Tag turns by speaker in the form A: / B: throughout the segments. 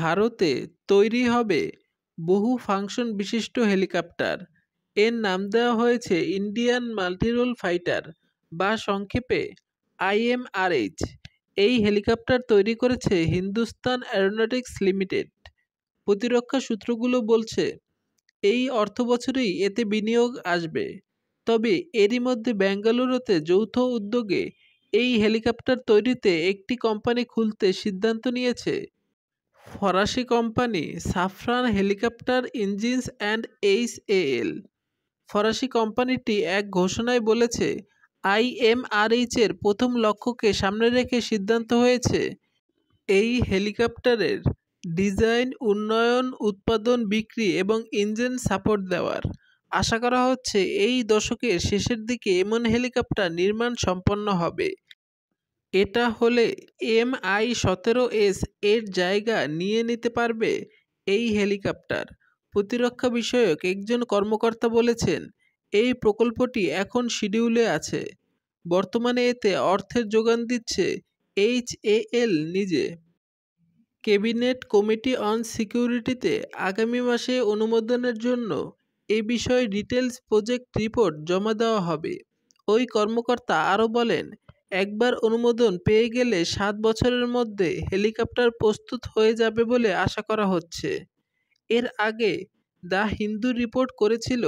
A: ভারতে তৈরি হবে বহু ফাংশন বিশিষ্ট হেলিকপ্টার এর নাম দেওয়া হয়েছে ইন্ডিয়ান মাল্টিরোল ফাইটার বা সংক্ষেপে আইএমআরএইচ এই হেলিকপ্টার তৈরি করেছে হিন্দুস্তান অ্যারোনটিক্স লিমিটেড প্রতিরক্ষা সূত্রগুলো বলছে এই অর্থ বছরেই এতে বিনিয়োগ আসবে তবে এরই মধ্যে বেঙ্গালুরুতে যৌথ উদ্যোগে এই হেলিকপ্টার তৈরিতে একটি কোম্পানি খুলতে সিদ্ধান্ত নিয়েছে ফরাসি company Safran helicopter engines and H L ফরাসি কোম্পানিটি এক ঘোষণায় বলেছে আইএমআরএইচের প্রথম লক্ষ্যকে সামনে রেখে সিদ্ধান্ত হয়েছে এই হেলিকপ্টারের ডিজাইন উন্নয়ন উৎপাদন বিক্রি এবং ইঞ্জিন সাপোর্ট দেওয়ার আশা করা হচ্ছে এই দশকের শেষের দিকে এমন হেলিকপ্টার নির্মাণ সম্পন্ন হবে এটা হলে এম আই সতেরো এস এর জায়গা নিয়ে নিতে পারবে এই হেলিকপ্টার প্রতিরক্ষা বিষয়ক একজন কর্মকর্তা বলেছেন এই প্রকল্পটি এখন শিডিউলে আছে বর্তমানে এতে অর্থের যোগান দিচ্ছে এইচ এল নিজে ক্যাবিনেট কমিটি অন সিকিউরিটিতে আগামী মাসে অনুমোদনের জন্য এ বিষয়ে ডিটেলস প্রজেক্ট রিপোর্ট জমা দেওয়া হবে ওই কর্মকর্তা আরও বলেন একবার অনুমোদন পেয়ে গেলে সাত বছরের মধ্যে হেলিকপ্টার প্রস্তুত হয়ে যাবে বলে আশা করা হচ্ছে এর আগে দ্য হিন্দু রিপোর্ট করেছিল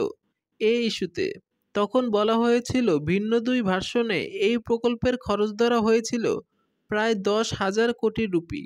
A: এ ইস্যুতে তখন বলা হয়েছিল ভিন্ন দুই ভার্সনে এই প্রকল্পের খরচ ধরা হয়েছিল প্রায় দশ হাজার কোটি রুপি